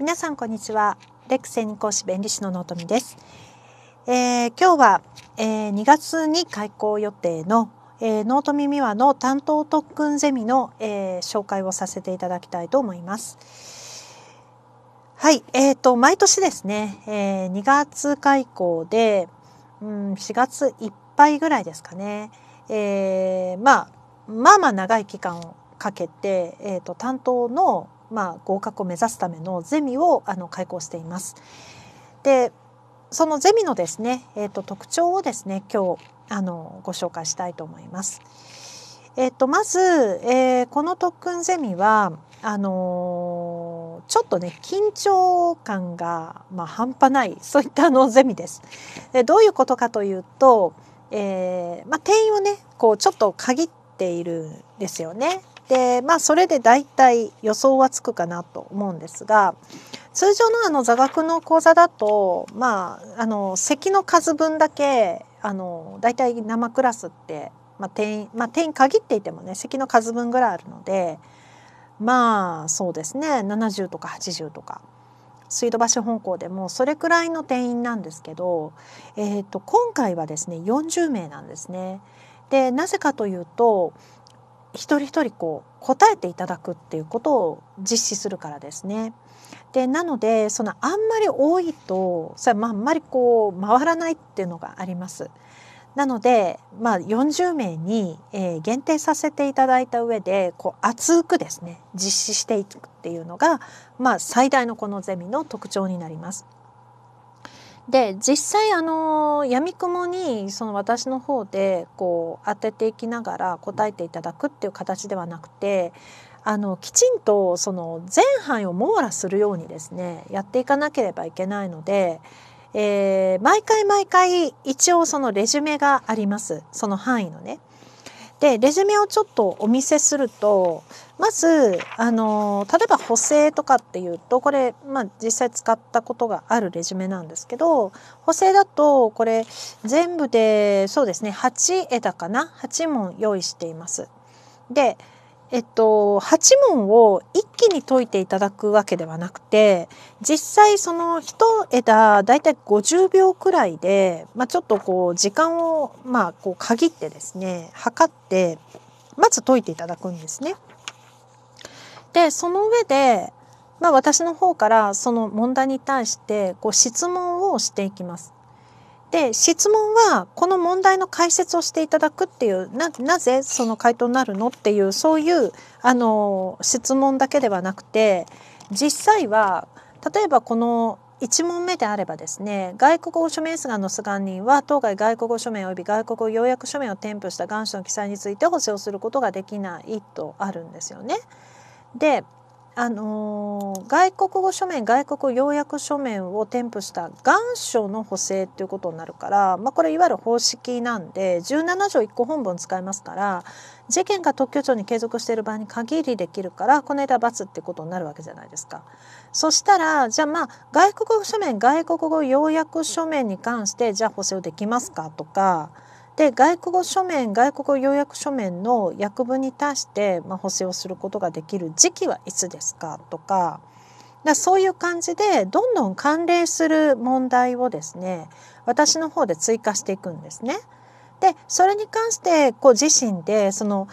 皆さんこんにちはレクセン講師弁理士ののとみです、えー、今日は、えー、2月に開講予定の、えー、とみみわの担当特訓ゼミの、えー、紹介をさせていただきたいと思いますはい、えーと、毎年ですね、えー、2月開講で、うん、4月いっぱいぐらいですかね、えー、まあまあまあ長い期間をかけて、えーと担当のまあ、合格を目指すためのゼミをあの開講しています。でそのゼミのですね、えーと、特徴をですね今日あのご紹介したいと思います。えーと、とまず、えー、この特訓ゼミはあのー、ちょっとね緊張感が、まあ、半端ないそういったあのゼミです。でどういうことかというと、えーまあ、定員をねこうちょっと限っているんですよね。でまあそれで大体予想はつくかなと思うんですが通常のあの座学の講座だとまああの席の数分だけあの大体生クラスって、まあ、定員まあ定員限っていてもね席の数分ぐらいあるのでまあそうですね70とか80とか。水戸橋本校でもそれくらいの定員なんですけど、えーと今回はですね40名なんですね。でなぜかというと一人一人こう答えていただくっていうことを実施するからですね。でなのでそのあんまり多いとそれはあんまりこう回らないっていうのがあります。なので、まあ、40名に、え限定させていただいた上でこう厚くですね実施していくっていうのが、まあ、最大のこのゼミの特徴になります。で実際あのやみくもにその私の方でこう当てていきながら答えていただくっていう形ではなくてあのきちんとその全範囲を網羅するようにですねやっていかなければいけないので、えー、毎回毎回一応そのレジュメがありますその範囲のね。でレジュメをちょっとお見せするとまずあの例えば補正とかっていうとこれ、まあ、実際使ったことがあるレジュメなんですけど補正だとこれ全部でそうですね8枝かな8問用意しています。でえっと、8問を一気に解いていただくわけではなくて実際その1枝だいたい50秒くらいで、まあ、ちょっとこう時間を、まあ、こう限ってですね測ってまず解いていただくんですね。でその上で、まあ、私の方からその問題に対してこう質問をしていきます。で質問はこの問題の解説をしていただくっていうななぜその回答になるのっていうそういうあの質問だけではなくて実際は例えばこの1問目であればですね外国語署名出願の出人は当該外国語署名及び外国語要約書面を添付した願書の記載について補正をすることができないとあるんですよね。であのー、外国語書面外国語要約書面を添付した願書の補正ということになるから、まあ、これいわゆる方式なんで17条1個本文使いますから事件が特許庁に継続している場合に限りできるからこの間罰ってことになるわけじゃないですか。そしたらじゃあまあ外国語書面外国語要約書面に関してじゃあ補正をできますかとか。で外国語書面外国語要約書面の訳文に対して、まあ、補正をすることができる時期はいつですかとかだそういう感じでどんどん関連する問題をですね私の方で追加していくんですね。でそれに関してこう自身でその、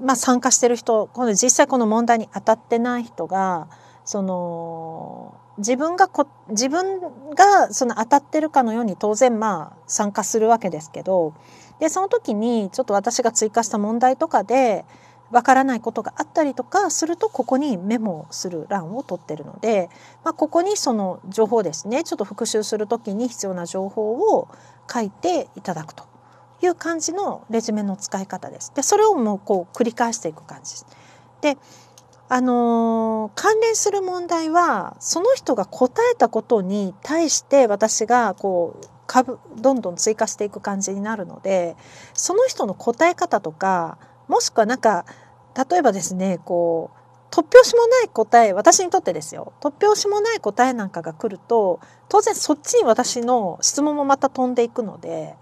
まあ、参加してる人この実際この問題に当たってない人がその自分がこ自分がその当たってるかのように当然まあ参加するわけですけどでその時にちょっと私が追加した問題とかでわからないことがあったりとかするとここにメモする欄を取ってるので、まあ、ここにその情報ですねちょっと復習する時に必要な情報を書いていただくという感じのレジュメの使い方です。でそれをもうこう繰り返していく感じです。であのー、関連する問題はその人が答えたことに対して私がこう株どんどん追加していく感じになるのでその人の答え方とかもしくはなんか例えばですねこう突拍子もない答え私にとってですよ突拍子もない答えなんかが来ると当然そっちに私の質問もまた飛んでいくので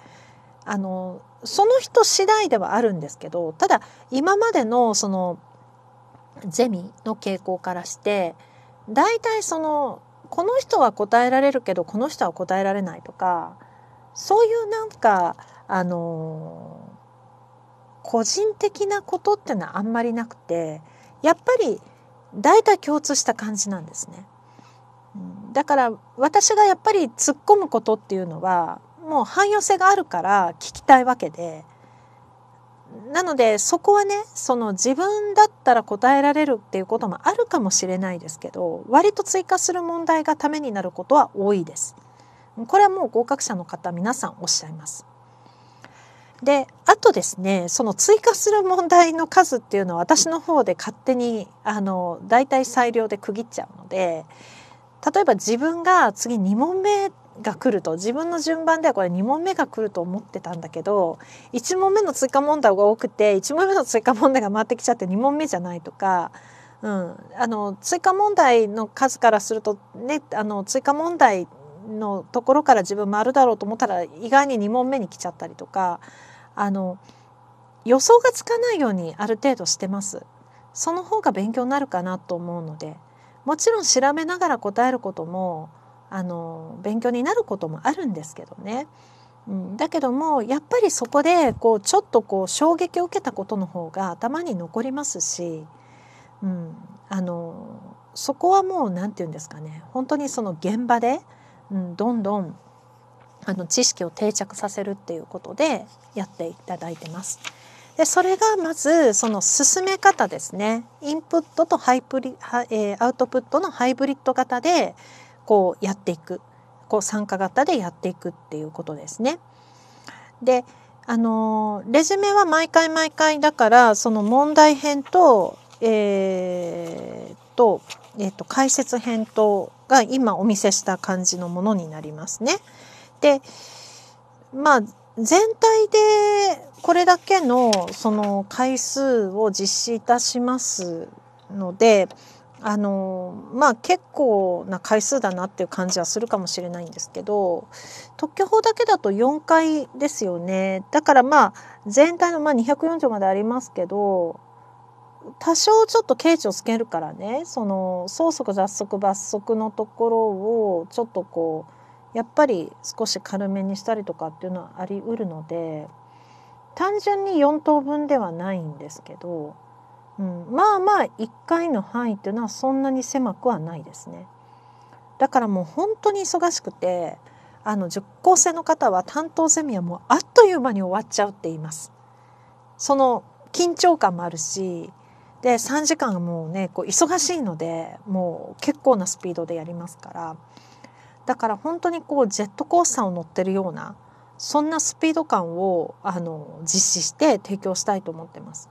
あのその人次第ではあるんですけどただ今までのそのゼミの傾向からして大体そのこの人は答えられるけどこの人は答えられないとかそういうなんかあのー、個人的なことってのはあんまりなくてやっぱり大体共通した感じなんですね。だから私がやっぱり突っ込むことっていうのはもう汎用性があるから聞きたいわけでなのでそこはねその自分だったら答えられるっていうこともあるかもしれないですけど割と追加する問題がためになることは多いです。これはもう合格者の方皆さんおっしゃいます。であとですねその追加する問題の数っていうのは私の方で勝手にあの大体裁量で区切っちゃうので例えば自分が次2問目が来ると自分の順番ではこれ2問目が来ると思ってたんだけど1問目の追加問題が多くて1問目の追加問題が回ってきちゃって2問目じゃないとか、うん、あの追加問題の数からすると、ね、あの追加問題のところから自分回るだろうと思ったら意外に2問目に来ちゃったりとかあの予想がつかないようにある程度してます。その方が勉強になるかなと思うのでもちろん調べながら答えることもあの勉強になることもあるんですけどね。うん、だけどもやっぱりそこでこうちょっとこう衝撃を受けたことの方が頭に残りますし、うん、あのそこはもう何て言うんですかね本当にその現場で、うん、どんどんあの知識を定着させるっていうことでやっていただいてます。でそれがまずその進め方ですねインプットとハイプリ、えー、アウトプットのハイブリッド型で、こうやっていくこう参加型でやっていくっていうことですね。であのレジュメは毎回毎回だからその問題編と,、えーとえーと、と解説編とが今お見せした感じのものになりますね。でまあ全体でこれだけのその回数を実施いたしますのであのまあ結構な回数だなっていう感じはするかもしれないんですけど特許法だけだと4回ですよねだからまあ全体のまあ240までありますけど多少ちょっと刑事をつけるからねその相続雑則罰則のところをちょっとこうやっぱり少し軽めにしたりとかっていうのはありうるので単純に4等分ではないんですけどうん、まあまあ1回の範囲っていうのはそんなに狭くはないですね。だからもう本当に忙しくてあの塾講生の方は担当ゼミはもうあっという間に終わっちゃうって言います。その緊張感もあるしで3時間もうねこう忙しいのでもう結構なスピードでやりますからだから本当にこうジェットコースターを乗ってるようなそんなスピード感をあの実施して提供したいと思ってます。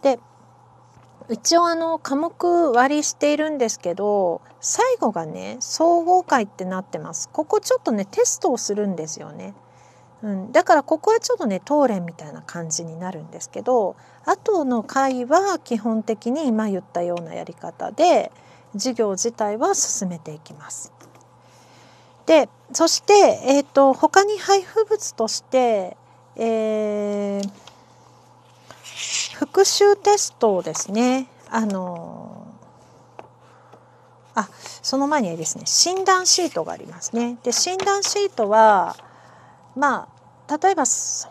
で一応あの科目割りしているんですけど最後がね総合会ってなってますここちょっとねテストをするんですよね、うん、だからここはちょっとね当連みたいな感じになるんですけど後の会は基本的に今言ったようなやり方で授業自体は進めていきます。でそして、えーと、と他に配布物として、えー復習テストをですねあのあその前にですね診断シートがありますね。で診断シートはまあ例えば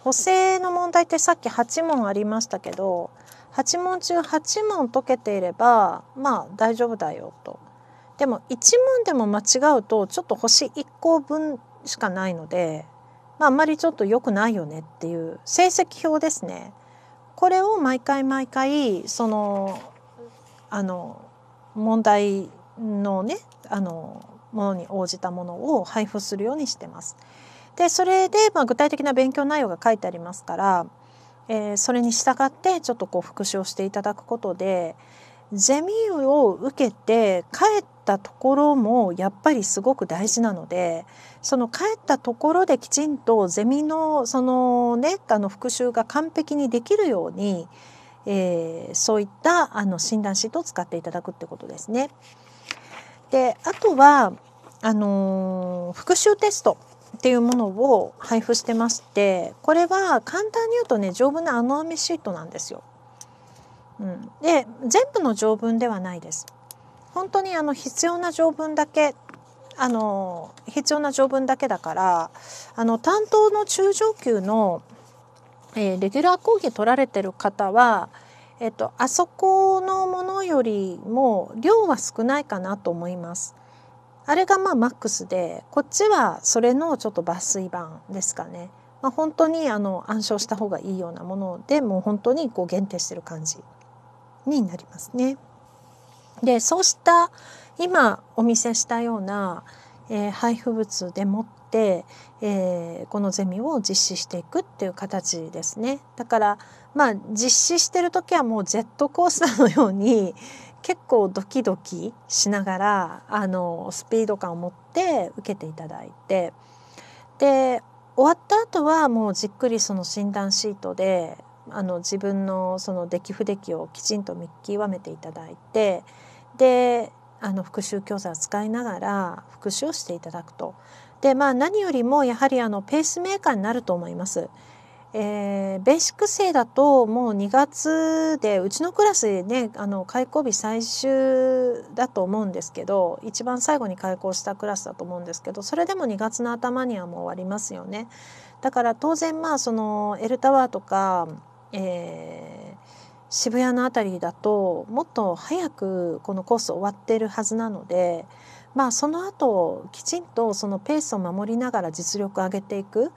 補正の問題ってさっき8問ありましたけど8問中8問解けていればまあ大丈夫だよと。でも1問でも間違うとちょっと星1個分しかないので、まあ、あんまりちょっと良くないよねっていう成績表ですね。これを毎回毎回そのあの問題のねあのものに応じたものを配布するようにしてます。でそれで、まあ、具体的な勉強内容が書いてありますから、えー、それに従ってちょっとこう復習をしていただくことでゼミを受けて帰っったところもやっぱりすごく大事なのでその帰ったところできちんとゼミのそのねあの復習が完璧にできるように、えー、そういったあの診断シートを使っていただくってことですね。であとはあのー、復習テストっていうものを配布してましてこれは簡単に言うとね丈夫な穴埋めシートなんですよ。うん、で全部の条文ではないです。本当にあの必要な条文だけあの必要な条文だけだからあの担当の中上級の、えー、レギュラー講義取られてる方は、えっと、あそこのものよりも量は少ないかなと思います。あれがまあマックスでこっちはそれのちょっと抜粋版ですかね。まあ、本当にあの暗唱した方がいいようなものでもう本当にこう限定してる感じになりますね。でそうした今お見せしたような、えー、配布物でもって、えー、このゼミを実施していくっていう形ですね。だからまあ実施してる時はもうジェットコースターのように結構ドキドキしながらあのスピード感を持って受けていただいてで終わった後はもうじっくりその診断シートであの自分のその出来不出来をきちんと見極めていただいて。であの復習教材を使いながら復習をしていただくと。でまあ何よりもやはりあのペースメーカーになると思います。えー、ベーシック生だともう2月でうちのクラスでねあの開校日最終だと思うんですけど一番最後に開校したクラスだと思うんですけどそれでも2月の頭にはもう終わりますよね。だから当然まあそのルタワーとか、えー渋谷の辺りだともっと早くこのコース終わってるはずなので、まあ、その後きちんとそのペースを守りながら実力を上げていく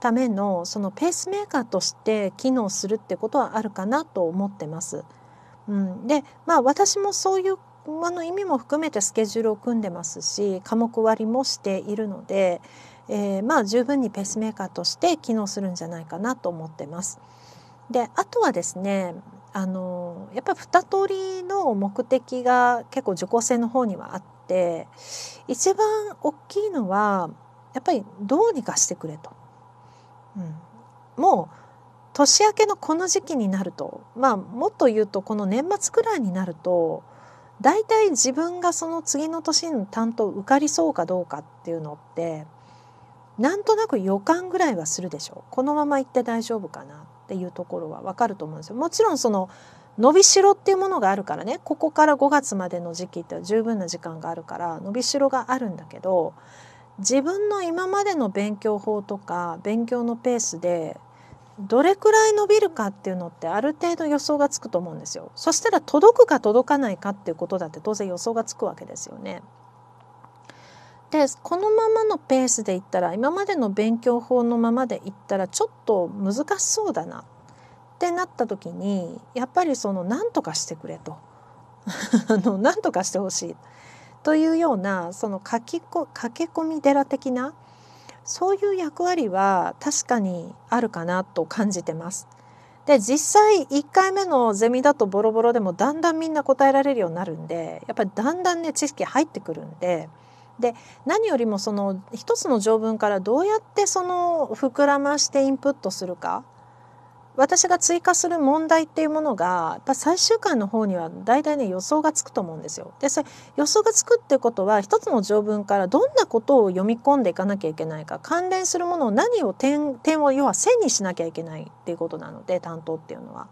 ためのそのペースメーカーとして機能するってことはあるかなと思ってます。うん、でまあ私もそういうあの意味も含めてスケジュールを組んでますし科目割りもしているので、えー、まあ十分にペースメーカーとして機能するんじゃないかなと思ってます。であとはですねあのやっぱり2通りの目的が結構受講生の方にはあって一番大きいのはやっぱりどうにかしてくれと。うん、もう年明けのこの時期になるとまあもっと言うとこの年末くらいになると大体自分がその次の年の担当受かりそうかどうかっていうのってなんとなく予感ぐらいはするでしょうこのまま行って大丈夫かなっていうところはわかると思うんですよ。もちろんその伸びしろっていうものがあるからねここから5月までの時期って十分な時間があるから伸びしろがあるんだけど自分の今までの勉強法とか勉強のペースでどれくらい伸びるかっていうのってある程度予想がつくと思うんですよ。そしたら届くか届かないかっていうことだって当然予想がつくわけですよね。でこのままのペースでいったら今までの勉強法のままでいったらちょっと難しそうだなってなった時にやっぱりその何とかしてくれと あの何とかしてほしいというようなその書きこ駆け込み寺的なそういう役割は確かにあるかなと感じてます。で実際1回目のゼミだとボロボロでもだんだんみんな答えられるようになるんでやっぱりだんだんね知識入ってくるんで。で何よりもその一つの条文からどうやってその膨らましてインプットするか私が追加する問題っていうものがやっぱ最終回の方には大体ね予想がつくと思うんですよ。でそれ予想がつくってことは一つの条文からどんなことを読み込んでいかなきゃいけないか関連するものを何を点点を要は線にしなきゃいけないっていうことなので担当っていうのは。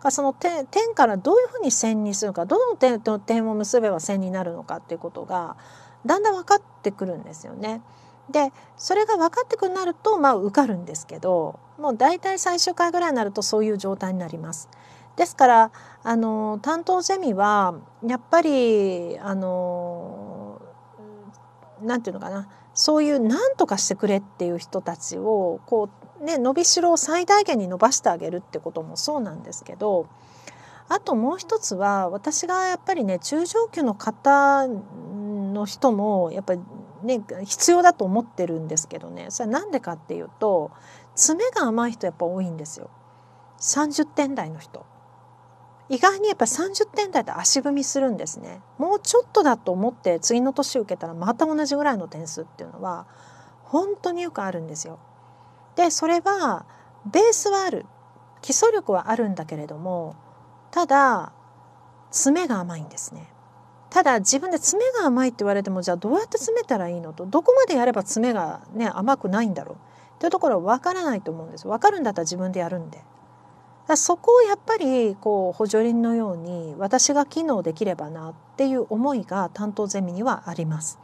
かその点点からどういうふうに線にするかどの点と点を結べば線になるのかっていうことがだんだん分かってくるんですよね。でそれが分かってくるなるとまあ受かるんですけどもう大体最終回ぐらいになるとそういう状態になります。ですからあの担当ゼミはやっぱりあのなんていうのかなそういう何とかしてくれっていう人たちをこうね伸びしろを最大限に伸ばしてあげるってこともそうなんですけどあともう一つは私がやっぱりね中上級の方の人もやっぱりね必要だと思ってるんですけどねそれなんでかっていうと爪が甘い人やっぱ多いんですよ30点台の人意外にやっぱ30点台で足踏みするんですねもうちょっとだと思って次の年受けたらまた同じぐらいの点数っていうのは本当によくあるんですよでそれはベースはある基礎力はあるんだけれどもただ爪が甘いんですねただ自分で爪が甘いって言われてもじゃあどうやって詰めたらいいのとどこまでやれば爪がね甘くないんだろうというところ分からないと思うんです分かるんだったら自分でやるんでそこをやっぱりこう補助輪のように私が機能できればなっていう思いが担当ゼミにはあります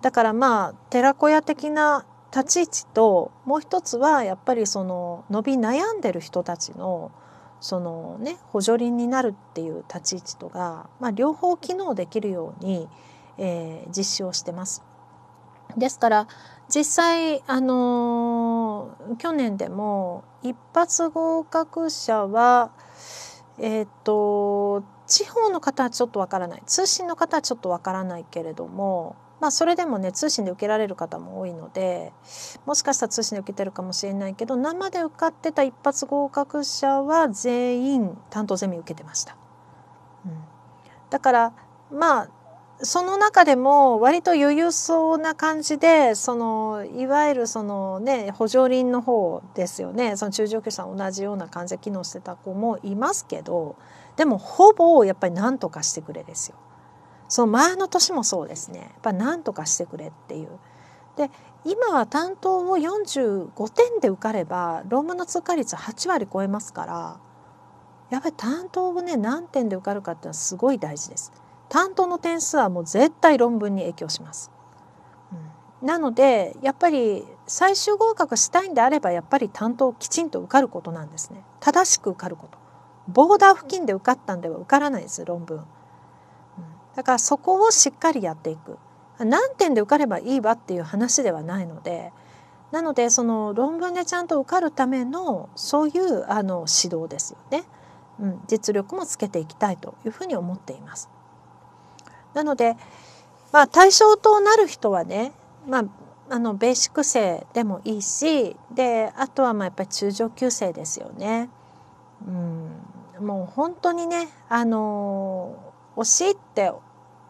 だからまあ寺子屋的な立ち位置ともう一つはやっぱりその伸び悩んでる人たちのそのね補助輪になるっていう立ち位置とが、まあ、両方機能できるように、えー、実施をしてます。ですから実際、あのー、去年でも一発合格者は、えっ、と地方の方はちょっとわからない通信の方はちょっとわからないけれどもまあ、それでもね通信で受けられる方も多いのでもしかしたら通信で受けてるかもしれないけど生で受かってた一発合格者は全員担当ゼミ受けてました。うん、だからまあその中でも割と余裕そうな感じでそのいわゆるそのね補助輪の方ですよねその中上級者同じような感じで機能してた子もいますけどでもほぼやっぱり何とかしてくれですよ。その前の年もそうですねやっぱ何とかしてくれっていう。で今は担当を45点で受かれば論文の通過率8割超えますからやっぱり担当をね何点で受かるかっていうのはすごい大事です。担当の点数はもう絶対論文に影響します。うん、なのでやっぱり最終合格したいんであればやっぱり担当をきちんと受かることなんですね。正しく受かること。ボーダー付近で受かったんでは受からないです論文。だからそこをしっかりやっていく何点で受かればいいわっていう話ではないのでなのでその論文でちゃんと受かるためのそういうあの指導ですよね、うん、実力もつけていきたいというふうに思っています。なので、まあ、対象となる人はね、まあ、あのベーシック生でもいいしであとはまあやっぱり中上級生ですよね。うん、もう本当にねあのー推しって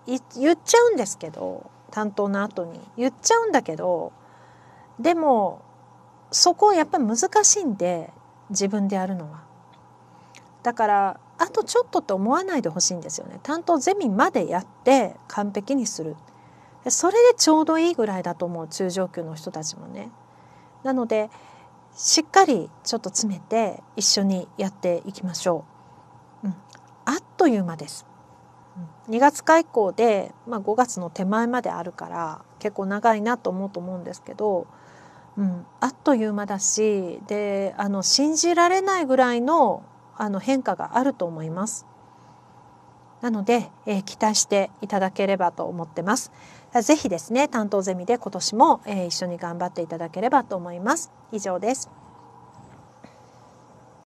言っちゃうんですけど担当の後に言っちゃうんだけどでもそこやっぱり難しいんで自分でやるのは。だからあとちょっとって思わないでほしいんですよね。担当ゼミまでやって完璧にする。それでちょうどいいぐらいだと思う中上級の人たちもね。なのでしっかりちょっと詰めて一緒にやっていきましょう。うん、あっという間です。2月開降で、まあ、5月の手前まであるから結構長いなと思うと思うんですけど、うん、あっという間だしであの信じられないぐらいのあの変化があると思います。なので、えー、期待していただければと思ってます。ぜひですね、担当ゼミで今年も、えー、一緒に頑張っていただければと思います。以上です。